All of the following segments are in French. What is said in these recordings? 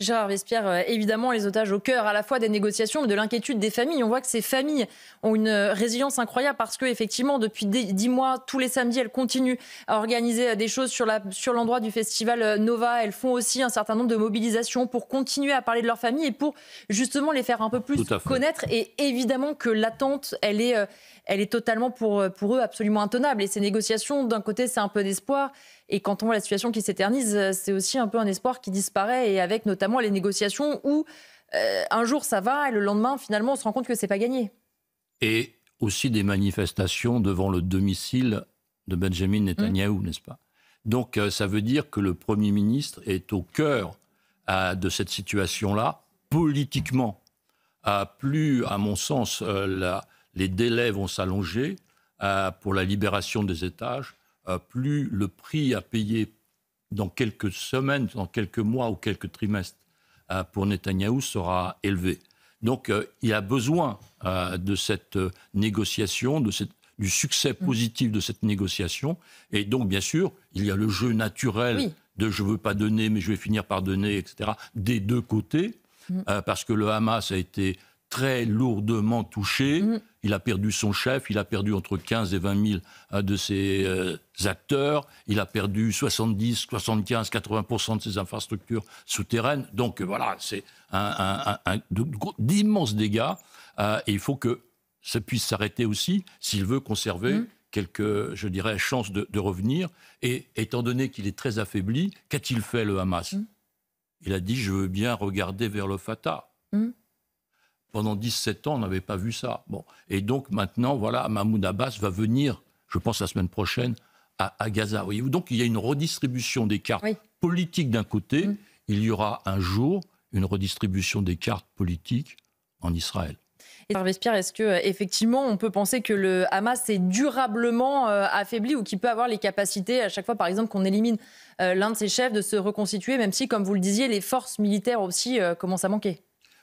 Gérard Vespierre, euh, évidemment, les otages au cœur à la fois des négociations, mais de l'inquiétude des familles. On voit que ces familles ont une euh, résilience incroyable parce que, effectivement, depuis dix mois, tous les samedis, elles continuent à organiser euh, des choses sur, l'endroit du festival Nova. Elles font aussi un certain nombre de mobilisations pour continuer à parler de leurs famille et pour justement les faire un peu plus connaître. Et évidemment que l'attente, elle est, elle est totalement pour, pour eux absolument intenable. Et ces négociations, d'un côté, c'est un peu d'espoir. Et quand on voit la situation qui s'éternise, c'est aussi un peu un espoir qui disparaît et avec notamment les négociations où euh, un jour ça va et le lendemain finalement on se rend compte que c'est pas gagné. Et aussi des manifestations devant le domicile de Benjamin mmh. Netanyahu, n'est-ce pas Donc euh, ça veut dire que le Premier ministre est au cœur euh, de cette situation-là, politiquement. plus, à mon sens, les délais vont s'allonger pour la libération des étages, plus le prix à payer dans quelques semaines, dans quelques mois ou quelques trimestres euh, pour Netanyahou sera élevé. Donc euh, il a besoin euh, de cette négociation, de cette, du succès mm. positif de cette négociation. Et donc, bien sûr, il y a le jeu naturel de je ne veux pas donner, mais je vais finir par donner, etc., des deux côtés, mm. parce que le Hamas a été très lourdement touché. Mm. Il a perdu son chef, il a perdu entre 15 et 20 000 euh, de ses euh, acteurs, il a perdu 70, 75, 80 de ses infrastructures souterraines. Donc euh, voilà, c'est un, d'immenses dégâts. et il faut que ça puisse s'arrêter aussi s'il veut conserver. Mm. quelques, je dirais, chances de, revenir. Et étant donné qu'il est très affaibli, qu'a-t-il fait le Hamas mm. Il a dit, je veux bien regarder vers le Fatah. Pendant 17 ans, on n'avait pas vu ça. Bon. Et donc maintenant, voilà, Mahmoud Abbas va venir, je pense la semaine prochaine, à, Gaza. Donc il y a une redistribution des cartes politiques d'un côté. Mm. Il y aura un jour une redistribution des cartes politiques en Israël. Et est-ce que euh, effectivement on peut penser que le Hamas est durablement euh, affaibli ou qu'il peut avoir les capacités à chaque fois, par exemple, qu'on élimine euh, l'un de ses chefs, de se reconstituer, même si, comme vous le disiez, les forces militaires aussi commencent à manquer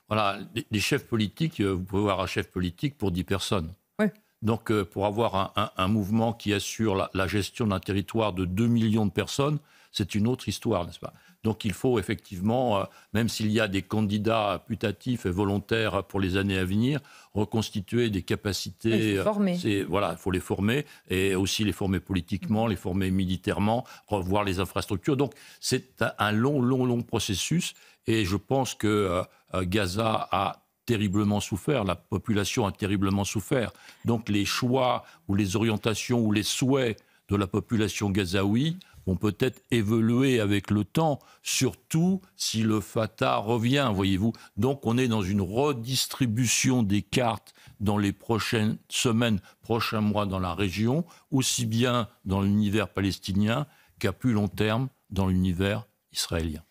voilà, des, chefs politiques, euh, vous pouvez avoir un chef politique pour 10 personnes. Donc, euh, pour avoir un, mouvement qui assure la, gestion d'un territoire de 2 millions de personnes, c'est une autre histoire, n'est-ce pas donc il faut effectivement, euh, même s'il y a des candidats putatifs et volontaires pour les années à venir, reconstituer des capacités. Il former. Euh, voilà, il faut les former et aussi les former politiquement, les former militairement, revoir les infrastructures. Donc c'est un long, long, long processus et je pense que Gaza a terriblement souffert, la population a terriblement souffert. Donc les choix ou les orientations ou les souhaits de la population gazaoui vont peut-être évoluer avec le temps, surtout si le Fatah revient, voyez-vous. Donc on est dans une redistribution des cartes dans les prochaines semaines, prochains mois dans la région, aussi bien dans l'univers palestinien qu'à plus long terme dans l'univers israélien.